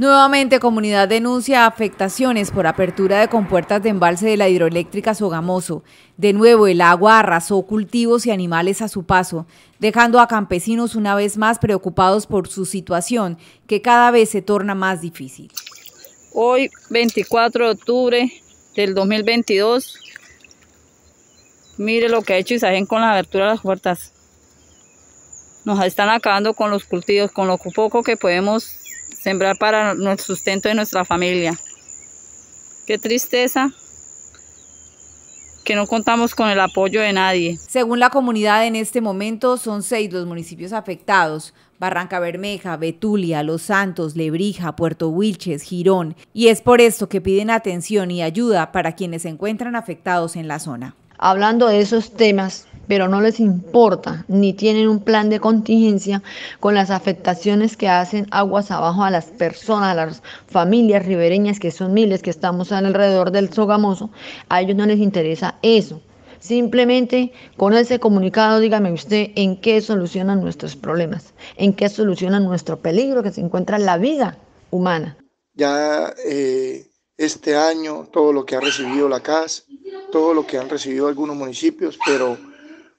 Nuevamente, comunidad denuncia afectaciones por apertura de compuertas de embalse de la hidroeléctrica Sogamoso. De nuevo, el agua arrasó cultivos y animales a su paso, dejando a campesinos una vez más preocupados por su situación, que cada vez se torna más difícil. Hoy, 24 de octubre del 2022, mire lo que ha hecho Isagen con la apertura de las puertas. Nos están acabando con los cultivos, con lo poco que podemos sembrar para el sustento de nuestra familia. Qué tristeza que no contamos con el apoyo de nadie. Según la comunidad, en este momento son seis los municipios afectados. Barranca Bermeja, Betulia, Los Santos, Lebrija, Puerto Wilches, Girón. Y es por esto que piden atención y ayuda para quienes se encuentran afectados en la zona. Hablando de esos temas, pero no les importa ni tienen un plan de contingencia con las afectaciones que hacen aguas abajo a las personas, a las familias ribereñas, que son miles que estamos alrededor del Sogamoso. A ellos no les interesa eso. Simplemente con ese comunicado dígame usted en qué solucionan nuestros problemas, en qué solucionan nuestro peligro que se encuentra en la vida humana. Ya eh, este año todo lo que ha recibido la CAS, todo lo que han recibido algunos municipios, pero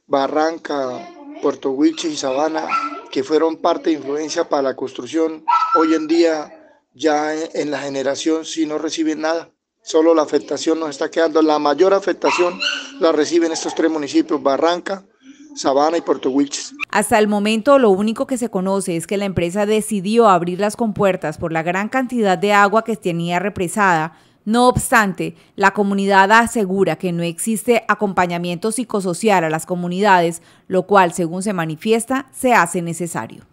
Barranca, Puerto Huiches y Sabana, que fueron parte de influencia para la construcción, hoy en día ya en la generación sí no reciben nada. Solo la afectación nos está quedando. La mayor afectación la reciben estos tres municipios, Barranca, Sabana y Puerto Wilches. Hasta el momento lo único que se conoce es que la empresa decidió abrir las compuertas por la gran cantidad de agua que tenía represada, no obstante, la comunidad asegura que no existe acompañamiento psicosocial a las comunidades, lo cual, según se manifiesta, se hace necesario.